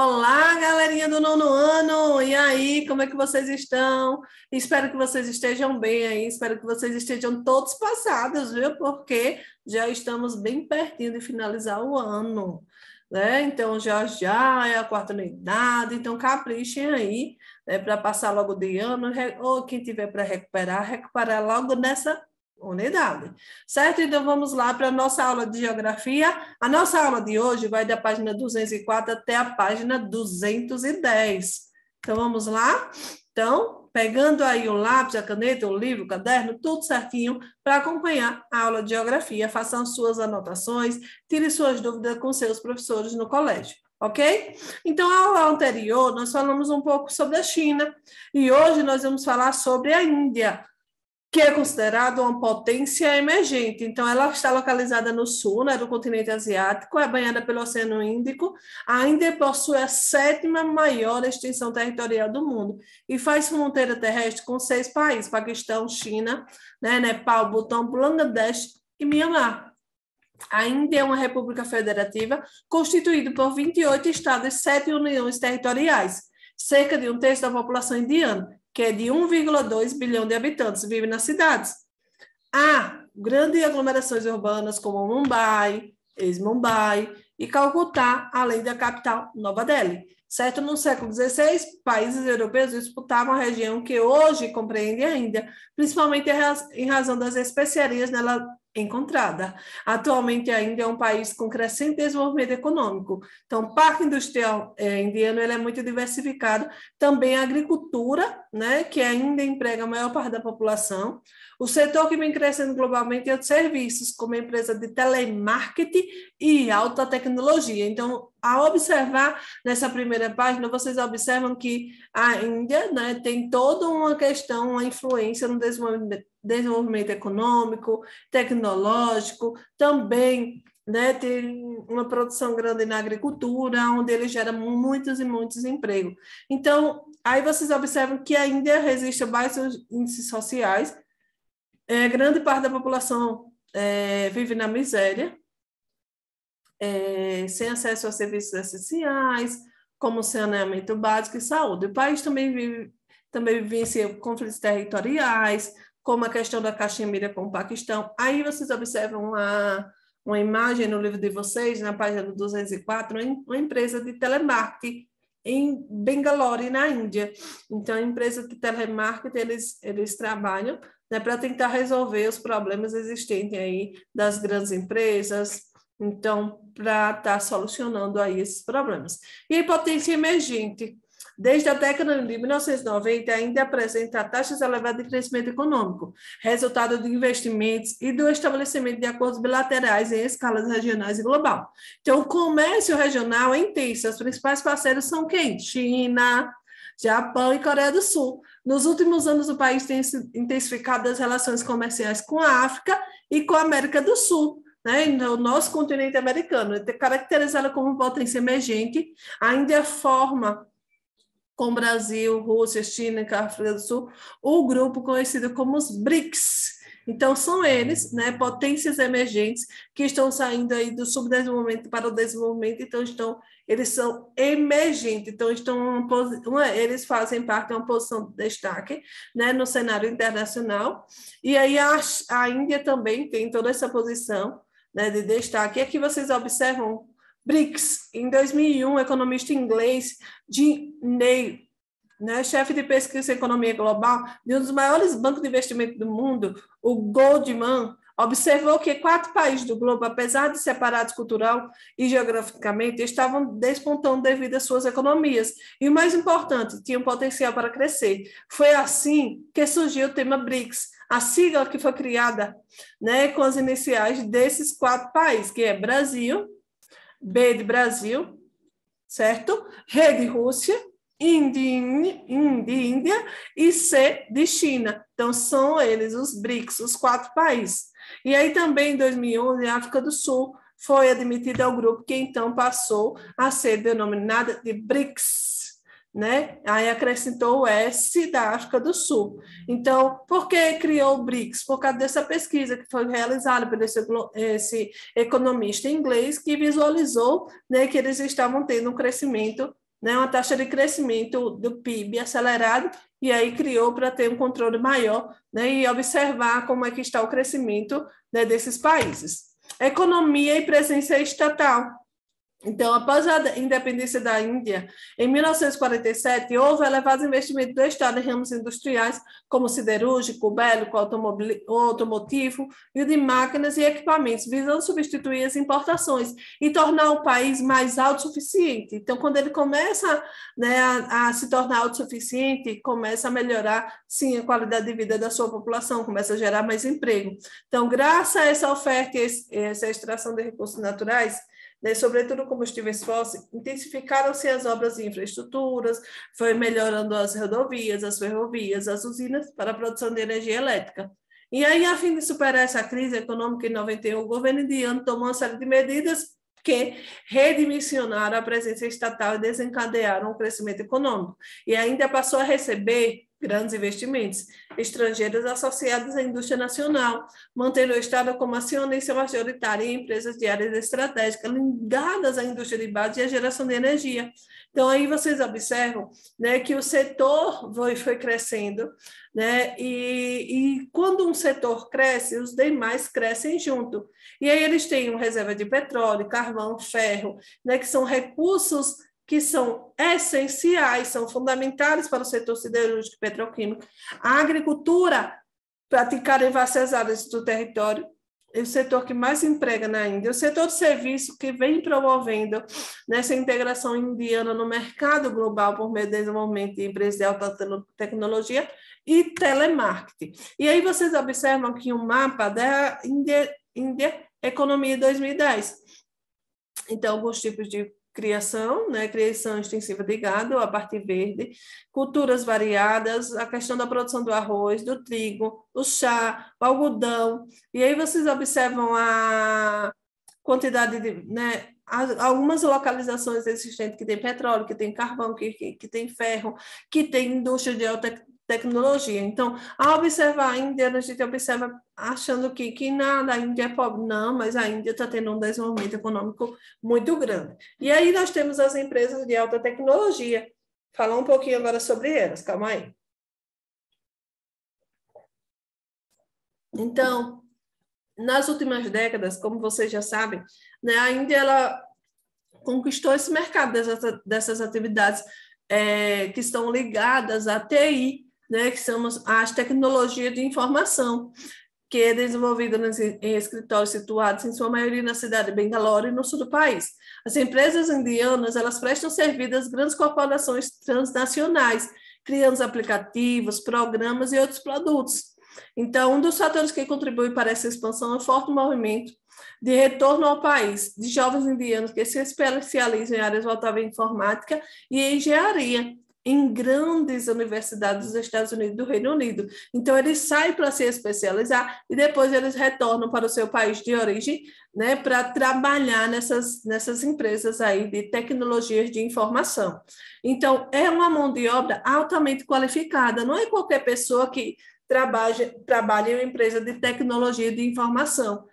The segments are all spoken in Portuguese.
Olá, galerinha do nono ano! E aí, como é que vocês estão? Espero que vocês estejam bem aí, espero que vocês estejam todos passados, viu? Porque já estamos bem pertinho de finalizar o ano, né? Então, já já é a quarta unidade, então caprichem aí, né? Para passar logo de ano, ou quem tiver para recuperar, recuperar logo nessa unidade. Certo? Então vamos lá para a nossa aula de geografia. A nossa aula de hoje vai da página 204 até a página 210. Então vamos lá? Então, pegando aí o lápis, a caneta, o livro, o caderno, tudo certinho para acompanhar a aula de geografia, façam suas anotações, tire suas dúvidas com seus professores no colégio ok? Então, a aula anterior, nós falamos um pouco sobre a China e hoje nós vamos falar sobre a Índia que é considerado uma potência emergente. Então, ela está localizada no sul, né, do continente asiático, é banhada pelo Oceano Índico, ainda possui a sétima maior extensão territorial do mundo e faz fronteira terrestre com seis países: Paquistão, China, né, Nepal, Butão, Bangladesh e Myanmar. Ainda é uma república federativa constituída por 28 estados e sete uniões territoriais, cerca de um terço da população indiana que é de 1,2 bilhão de habitantes, vive nas cidades. Há grandes aglomerações urbanas como Mumbai, ex-Mumbai, e Calcutá, além da capital Nova Delhi. Certo? No século XVI, países europeus disputavam a região que hoje compreende ainda, principalmente em razão das especiarias nela encontrada. Atualmente, a Índia é um país com crescente desenvolvimento econômico. Então, o parque industrial é, indiano ele é muito diversificado. Também a agricultura, né, que ainda emprega a maior parte da população. O setor que vem crescendo globalmente é o de serviços, como a empresa de telemarketing e alta tecnologia. Então, a observar nessa primeira página, vocês observam que a Índia né, tem toda uma questão, uma influência no desenvolvimento desenvolvimento econômico, tecnológico, também né, tem uma produção grande na agricultura, onde ele gera muitos e muitos empregos. Então, aí vocês observam que ainda resiste a baixos índices sociais, é, grande parte da população é, vive na miséria, é, sem acesso a serviços essenciais, como saneamento básico e saúde. O país também vive também vivencia conflitos territoriais, como a questão da Caxemira com o Paquistão. Aí vocês observam uma, uma imagem no livro de vocês, na página 204, uma empresa de telemarketing em Bangalore, na Índia. Então, a empresa de telemarketing, eles, eles trabalham né, para tentar resolver os problemas existentes aí das grandes empresas, então, para estar tá solucionando aí esses problemas. E a potência emergente, desde a década de 1990 ainda apresenta taxas elevadas de crescimento econômico, resultado de investimentos e do estabelecimento de acordos bilaterais em escalas regionais e global. Então, o comércio regional é intenso. Os principais parceiros são quem? China, Japão e Coreia do Sul. Nos últimos anos, o país tem intensificado as relações comerciais com a África e com a América do Sul, né, no nosso continente americano, caracterizada como potência emergente, ainda forma com Brasil, Rússia, China, é África do Sul, o grupo conhecido como os BRICS. Então, são eles, né, potências emergentes, que estão saindo aí do subdesenvolvimento para o desenvolvimento, então estão, eles são emergentes, então estão uma, uma, eles fazem parte de uma posição de destaque né, no cenário internacional. E aí a, a Índia também tem toda essa posição né, de destaque. E aqui vocês observam BRICS. Em 2001, economista inglês Jim Ney né, chefe de pesquisa em economia global de um dos maiores bancos de investimento do mundo, o Goldman, observou que quatro países do globo, apesar de separados cultural e geograficamente, estavam despontando devido às suas economias e, o mais importante, tinham potencial para crescer. Foi assim que surgiu o tema BRICS, a sigla que foi criada né, com as iniciais desses quatro países, que é Brasil, B de Brasil, certo? Rede Rússia, de Índia e C de China. Então, são eles os BRICS, os quatro países. E aí também, em 2011, a África do Sul foi admitida ao grupo, que então passou a ser denominada de BRICS né? Aí acrescentou o S da África do Sul. Então, por que criou o BRICS? Por causa dessa pesquisa que foi realizada por esse, esse economista inglês que visualizou né, que eles estavam tendo um crescimento, né, uma taxa de crescimento do PIB acelerado, e aí criou para ter um controle maior né, e observar como é que está o crescimento né, desses países. Economia e presença estatal. Então, após a independência da Índia, em 1947, houve elevado investimento do Estado em ramos industriais, como siderúrgico, bélico, automotivo e de máquinas e equipamentos, visando substituir as importações e tornar o país mais autossuficiente. Então, quando ele começa né, a, a se tornar autossuficiente, começa a melhorar, sim, a qualidade de vida da sua população, começa a gerar mais emprego. Então, graças a essa oferta e essa extração de recursos naturais, né, sobretudo combustíveis fósseis, intensificaram-se as obras de infraestruturas, foi melhorando as rodovias, as ferrovias, as usinas para a produção de energia elétrica. E aí, a fim de superar essa crise econômica em 91, o governo indiano tomou uma série de medidas que redimensionaram a presença estatal e desencadearam o crescimento econômico. E ainda passou a receber grandes investimentos estrangeiros associados à indústria nacional, mantendo o Estado como acionista majoritário em empresas de áreas estratégicas ligadas à indústria de base e à geração de energia. Então, aí vocês observam né, que o setor foi, foi crescendo, né, e, e quando um setor cresce, os demais crescem junto. E aí eles têm reserva de petróleo, carvão, ferro, né, que são recursos que são essenciais, são fundamentais para o setor siderúrgico e petroquímico, a agricultura praticada em vastas áreas do território, é o setor que mais emprega na Índia, o setor de serviço que vem promovendo nessa integração indiana no mercado global por meio do desenvolvimento de empresas de alta tecnologia e telemarketing. E aí vocês observam que o um mapa da Índia, Índia Economia 2010. Então, alguns tipos de criação, né, criação extensiva de gado a parte verde, culturas variadas, a questão da produção do arroz, do trigo, do chá, o algodão. E aí vocês observam a quantidade de, né, algumas localizações existentes que tem petróleo, que tem carvão, que, que, que tem ferro, que tem indústria de alta tecnologia. Então, ao observar a Índia, a gente observa achando que, que nada, a Índia é pobre. Não, mas a Índia está tendo um desenvolvimento econômico muito grande. E aí nós temos as empresas de alta tecnologia. Falar um pouquinho agora sobre elas, calma aí. Então, nas últimas décadas, como vocês já sabem, né, a Índia ela conquistou esse mercado dessas, dessas atividades é, que estão ligadas à TI, né, que são as tecnologias de informação, que é desenvolvida em escritórios situados, em sua maioria, na cidade de Bangalore e no sul do país. As empresas indianas elas prestam serviço às grandes corporações transnacionais, criando aplicativos, programas e outros produtos. Então, um dos fatores que contribui para essa expansão é o forte movimento de retorno ao país de jovens indianos que se especializam em áreas voltadas à informática e engenharia, em grandes universidades dos Estados Unidos, do Reino Unido. Então, eles saem para se especializar e depois eles retornam para o seu país de origem, né, para trabalhar nessas, nessas empresas aí de tecnologias de informação. Então, é uma mão de obra altamente qualificada, não é qualquer pessoa que trabalha, trabalha em uma empresa de tecnologia de informação.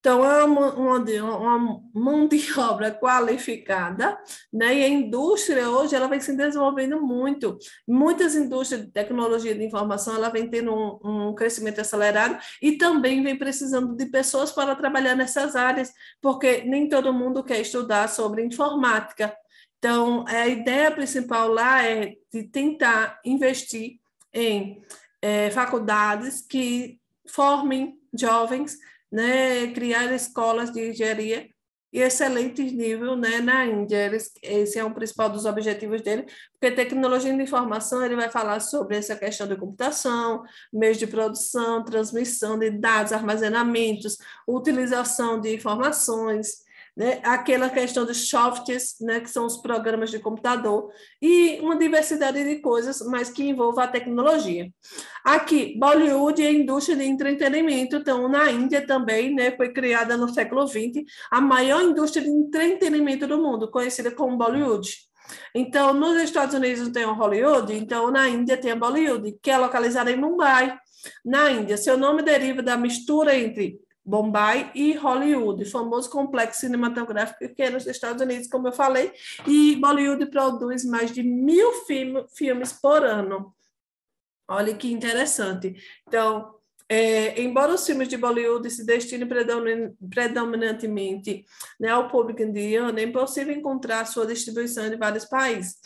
Então, é uma, uma, mão de obra qualificada, né? e a indústria hoje ela vem se desenvolvendo muito. Muitas indústrias de tecnologia de informação ela vem tendo um, um crescimento acelerado e também vem precisando de pessoas para trabalhar nessas áreas, porque nem todo mundo quer estudar sobre informática. Então, é, a ideia principal lá é de tentar investir em é, faculdades que formem jovens né, criar escolas de engenharia e excelentes níveis né, na Índia. Eles, esse é um principal dos objetivos dele, porque tecnologia de informação ele vai falar sobre essa questão de computação, meios de produção, transmissão de dados, armazenamentos, utilização de informações, né? aquela questão dos softwares, né? que são os programas de computador, e uma diversidade de coisas, mas que envolva a tecnologia. Aqui, Bollywood é a indústria de entretenimento, então, na Índia também, né? foi criada no século XX, a maior indústria de entretenimento do mundo, conhecida como Bollywood. Então, nos Estados Unidos tem o Hollywood, então na Índia tem a Bollywood, que é localizada em Mumbai, na Índia. Seu nome deriva da mistura entre Bombay e Hollywood, famoso complexo cinematográfico que é nos Estados Unidos, como eu falei, e Bollywood produz mais de mil filme, filmes por ano. Olha que interessante. Então, é, embora os filmes de Bollywood se destinem predominantemente né, ao público indiano, é impossível encontrar sua distribuição em vários países.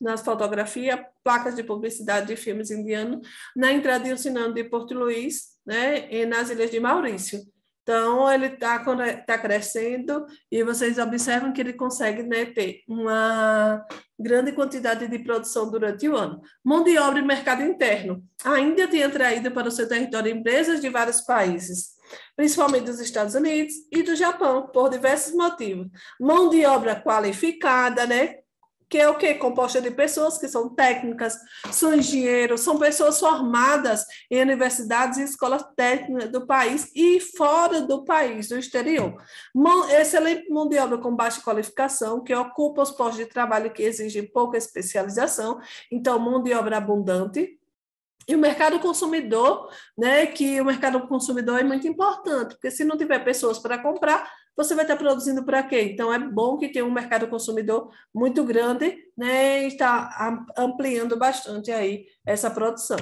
Nas fotografias, placas de publicidade de filmes indianos, na entrada e o de Porto Luiz, né, nas Ilhas de Maurício. Então, ele está é, tá crescendo e vocês observam que ele consegue né, ter uma grande quantidade de produção durante o ano. Mão de obra e mercado interno. ainda tem atraído para o seu território empresas de vários países, principalmente dos Estados Unidos e do Japão, por diversos motivos. Mão de obra qualificada, né, que é o que? Composta de pessoas que são técnicas, são engenheiros, são pessoas formadas em universidades e escolas técnicas do país e fora do país, do exterior. Excelente mão de obra com baixa qualificação, que ocupa os postos de trabalho que exigem pouca especialização, então mão de obra abundante, e o mercado consumidor, né, que o mercado consumidor é muito importante, porque se não tiver pessoas para comprar, você vai estar produzindo para quê? Então, é bom que tenha um mercado consumidor muito grande né, e está ampliando bastante aí essa produção.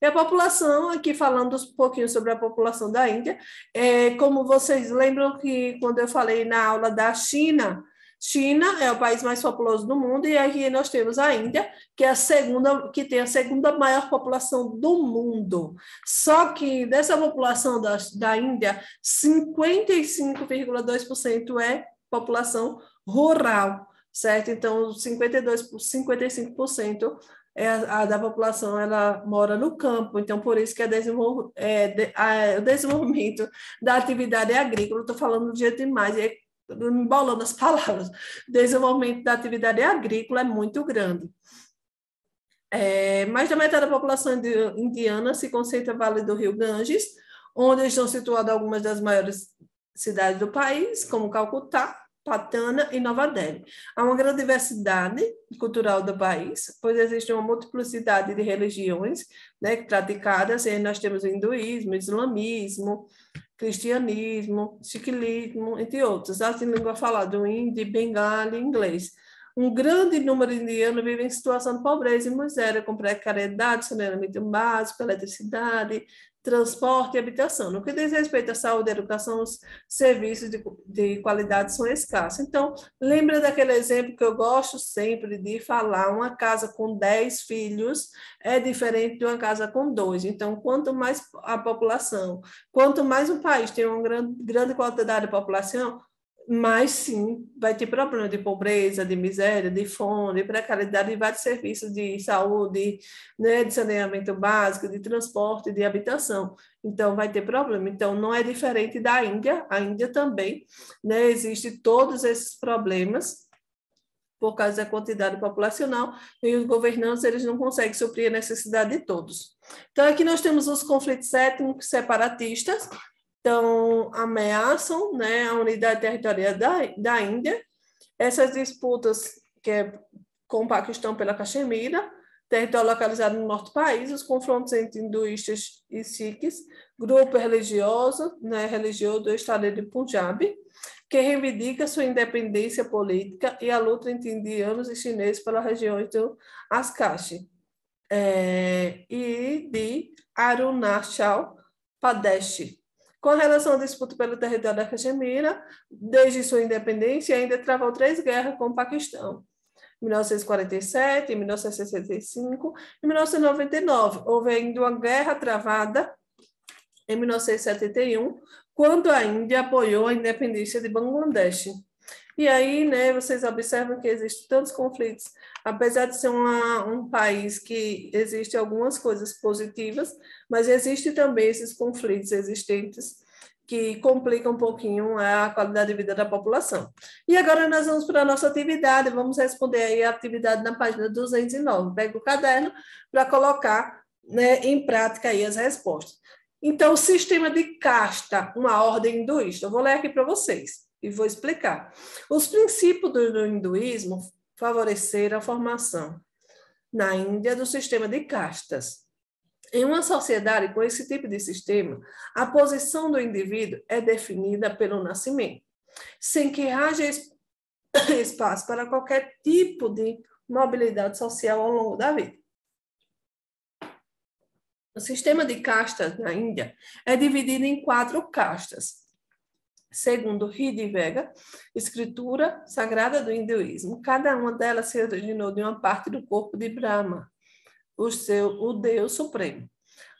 E a população, aqui falando um pouquinho sobre a população da Índia, é, como vocês lembram que quando eu falei na aula da China, China é o país mais populoso do mundo e aqui nós temos a Índia, que é a segunda, que tem a segunda maior população do mundo. Só que dessa população da, da Índia, 55,2% é população rural, certo? Então, 52, 55% é a, a, da população ela mora no campo, então por isso que é desenvol, é, de, a, o desenvolvimento da atividade agrícola, estou falando do jeito demais, é embolando as palavras, desenvolvimento da atividade agrícola é muito grande. É, mais da metade da população indiana se concentra no é Vale do Rio Ganges, onde estão situadas algumas das maiores cidades do país, como Calcutá, Patana e Nova Delhi. Há uma grande diversidade cultural do país, pois existe uma multiplicidade de religiões né, praticadas. nós temos o hinduísmo, o islamismo, cristianismo, ciclismo, entre outros. Assim, língua falada, o hindi, bengali, inglês um grande número de indianos vive em situação de pobreza e miséria, com precariedade, saneamento básico, eletricidade, transporte e habitação. No que diz respeito à saúde, e educação, os serviços de, de qualidade são escassos. Então, lembra daquele exemplo que eu gosto sempre de falar: uma casa com 10 filhos é diferente de uma casa com dois. Então, quanto mais a população, quanto mais um país tem uma grande, grande quantidade de população, mas sim vai ter problema de pobreza, de miséria, de fome, de precariedade de vários serviços de saúde, né, de saneamento básico, de transporte, de habitação. Então vai ter problema. Então não é diferente da Índia. A Índia também, né, existe todos esses problemas por causa da quantidade populacional e os governantes eles não conseguem suprir a necessidade de todos. Então aqui nós temos os conflitos étnicos separatistas então ameaçam né, a unidade territorial da, da Índia. Essas disputas que é com o Paquistão pela Caxemira, território localizado no norte do país, os confrontos entre hinduistas e sikhs, grupo religioso, né, religioso do estado de Punjab, que reivindica sua independência política e a luta entre indianos e chineses pelas regiões do Ascache eh, é, e de Arunachal Pradesh, com relação à disputa pelo território da Caxemira, desde sua independência, ainda travou três guerras com o Paquistão. 1947, 1965 e 1999. Houve ainda uma guerra travada em 1971, quando a Índia apoiou a independência de Bangladesh. E aí, né, vocês observam que existem tantos conflitos apesar de ser uma, um país que existe algumas coisas positivas, mas existe também esses conflitos existentes que complicam um pouquinho a qualidade de vida da população. E agora nós vamos para a nossa atividade, vamos responder aí a atividade na página 209. Pega o caderno para colocar né, em prática aí as respostas. Então, o sistema de casta, uma ordem hinduísta, eu vou ler aqui para vocês e vou explicar. Os princípios do, do hinduísmo favorecer a formação na Índia do sistema de castas. Em uma sociedade com esse tipo de sistema, a posição do indivíduo é definida pelo nascimento, sem que haja espaço para qualquer tipo de mobilidade social ao longo da vida. O sistema de castas na Índia é dividido em quatro castas, Segundo Rid Vega, escritura sagrada do hinduísmo, cada uma delas se originou de uma parte do corpo de Brahma, o, seu, o Deus Supremo.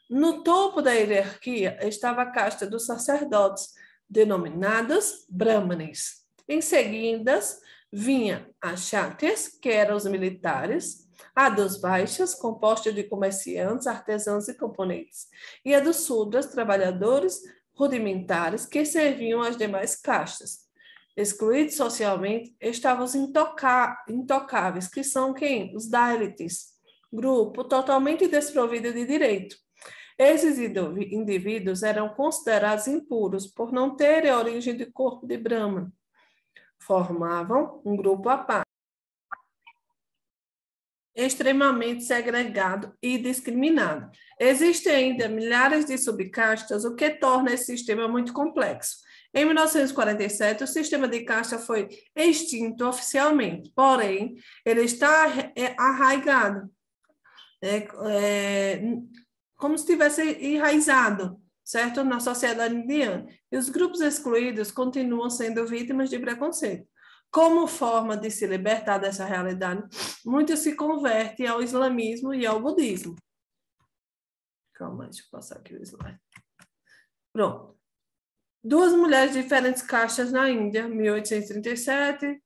No topo da hierarquia estava a casta dos sacerdotes, denominados Brahmanes. Em seguida, vinha as Chatyas, que eram os militares, a dos baixas, composta de comerciantes, artesãos e componentes, e a dos sudras, trabalhadores, rudimentares que serviam às demais castas. Excluídos socialmente, estavam os intocáveis, que são quem? Os Dalits, grupo totalmente desprovido de direito. Esses indivíduos eram considerados impuros por não terem origem de corpo de Brahma. Formavam um grupo à parte extremamente segregado e discriminado. Existem ainda milhares de subcastas, o que torna esse sistema muito complexo. Em 1947, o sistema de casta foi extinto oficialmente, porém, ele está é, arraigado, é, é, como se tivesse enraizado, certo, na sociedade indiana. E os grupos excluídos continuam sendo vítimas de preconceito. Como forma de se libertar dessa realidade, muitos se convertem ao islamismo e ao budismo. Calma, deixa eu passar aqui o slide. Pronto. Duas mulheres de diferentes castas na Índia, 1837.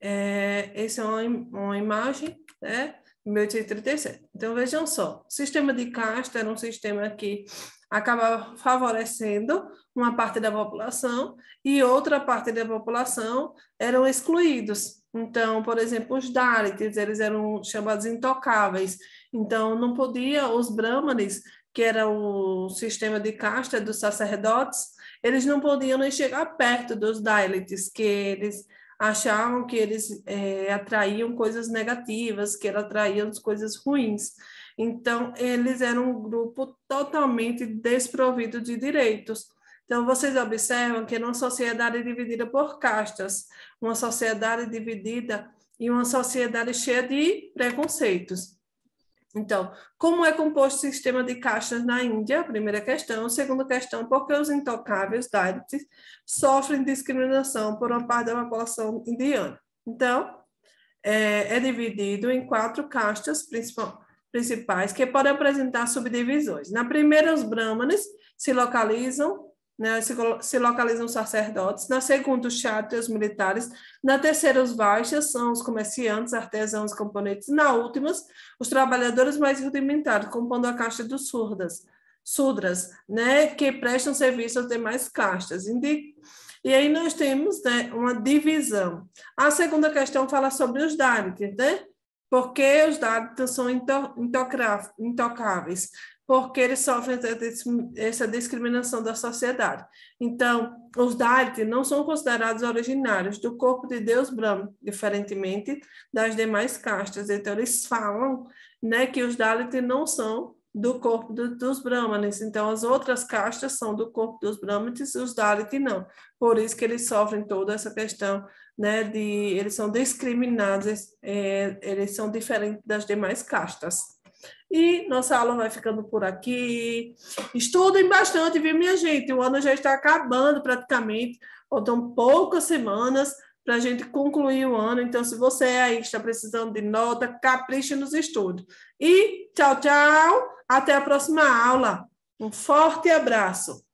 É, essa é uma, uma imagem, né? 1837. Então, vejam só, o sistema de casta era um sistema que acabava favorecendo uma parte da população e outra parte da população eram excluídos. Então, por exemplo, os Dalits, eles eram chamados intocáveis. Então, não podia os Brahmanes, que era o sistema de casta dos sacerdotes, eles não podiam nem chegar perto dos Dalits, que eles achavam que eles é, atraíam coisas negativas, que eles atraíam coisas ruins. Então, eles eram um grupo totalmente desprovido de direitos então, vocês observam que numa sociedade dividida por castas, uma sociedade dividida e uma sociedade cheia de preconceitos. Então, como é composto o sistema de castas na Índia? Primeira questão. Segunda questão, por que os intocáveis, Dalits, sofrem discriminação por uma parte da população indiana? Então, é, é dividido em quatro castas principais que podem apresentar subdivisões. Na primeira, os brahmanes se localizam né, se, se localizam os sacerdotes, na segunda, os teatros e os militares, na terceira, os baixas, são os comerciantes, artesãos e componentes, na última, os trabalhadores mais rudimentares, compondo a caixa dos surdas, sudras, né, que prestam serviço às demais castas. e aí nós temos né, uma divisão. A segunda questão fala sobre os dálites, né? Porque os dálites são intocáveis porque eles sofrem essa discriminação da sociedade. Então, os Dalit não são considerados originários do corpo de Deus Brahma, diferentemente das demais castas. Então, eles falam né, que os Dalit não são do corpo do, dos Brahmanes. Então, as outras castas são do corpo dos Brahmanes, e os Dalit não. Por isso que eles sofrem toda essa questão né, de... Eles são discriminados, é, eles são diferentes das demais castas. E nossa aula vai ficando por aqui. Estudem bastante, viu, minha gente? O ano já está acabando praticamente, faltam poucas semanas para a gente concluir o ano. Então, se você aí está precisando de nota, capricha nos estudos. E tchau, tchau. Até a próxima aula. Um forte abraço.